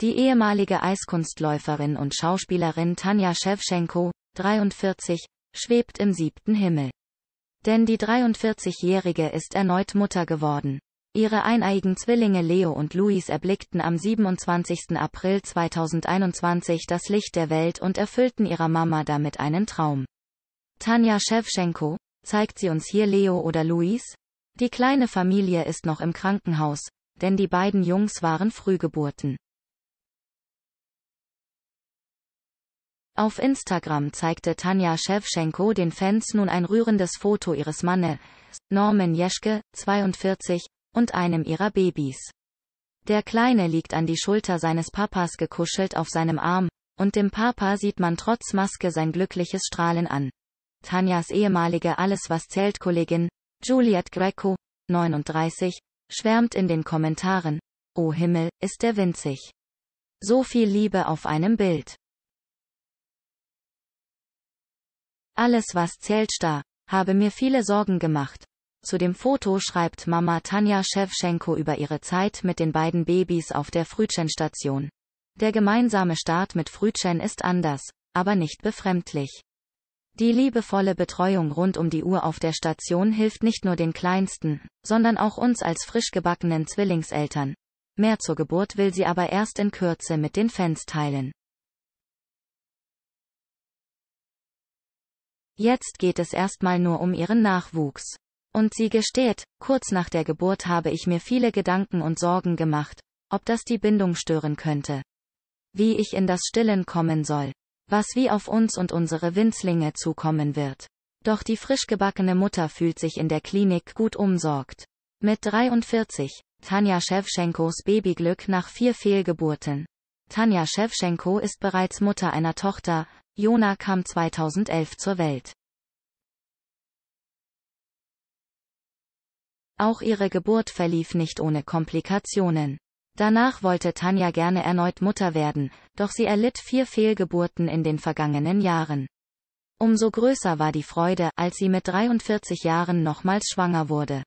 Die ehemalige Eiskunstläuferin und Schauspielerin Tanja Schewtschenko, 43, schwebt im siebten Himmel. Denn die 43-Jährige ist erneut Mutter geworden. Ihre eineiigen Zwillinge Leo und Luis erblickten am 27. April 2021 das Licht der Welt und erfüllten ihrer Mama damit einen Traum. Tanja Schewtschenko, zeigt sie uns hier Leo oder Luis? Die kleine Familie ist noch im Krankenhaus, denn die beiden Jungs waren Frühgeburten. Auf Instagram zeigte Tanja Schewtschenko den Fans nun ein rührendes Foto ihres Mannes, Norman Jeschke, 42, und einem ihrer Babys. Der Kleine liegt an die Schulter seines Papas gekuschelt auf seinem Arm, und dem Papa sieht man trotz Maske sein glückliches Strahlen an. Tanjas ehemalige Alles was zählt Kollegin, Juliet Greco, 39, schwärmt in den Kommentaren. Oh Himmel, ist er winzig. So viel Liebe auf einem Bild. Alles was zählt da, habe mir viele Sorgen gemacht. Zu dem Foto schreibt Mama Tanja Schewschenko über ihre Zeit mit den beiden Babys auf der frühchen Der gemeinsame Start mit Frühchen ist anders, aber nicht befremdlich. Die liebevolle Betreuung rund um die Uhr auf der Station hilft nicht nur den Kleinsten, sondern auch uns als frisch gebackenen Zwillingseltern. Mehr zur Geburt will sie aber erst in Kürze mit den Fans teilen. Jetzt geht es erstmal nur um ihren Nachwuchs. Und sie gesteht, kurz nach der Geburt habe ich mir viele Gedanken und Sorgen gemacht, ob das die Bindung stören könnte. Wie ich in das Stillen kommen soll. Was wie auf uns und unsere Winzlinge zukommen wird. Doch die frisch gebackene Mutter fühlt sich in der Klinik gut umsorgt. Mit 43, Tanja Schewschenkos Babyglück nach vier Fehlgeburten. Tanja Schewschenko ist bereits Mutter einer Tochter, Jona kam 2011 zur Welt. Auch ihre Geburt verlief nicht ohne Komplikationen. Danach wollte Tanja gerne erneut Mutter werden, doch sie erlitt vier Fehlgeburten in den vergangenen Jahren. Umso größer war die Freude, als sie mit 43 Jahren nochmals schwanger wurde.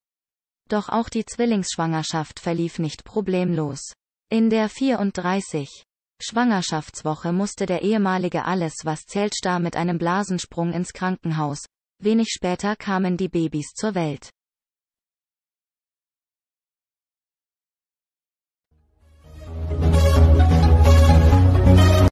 Doch auch die Zwillingsschwangerschaft verlief nicht problemlos. In der 34. Schwangerschaftswoche musste der ehemalige Alles was zählt Star mit einem Blasensprung ins Krankenhaus. Wenig später kamen die Babys zur Welt.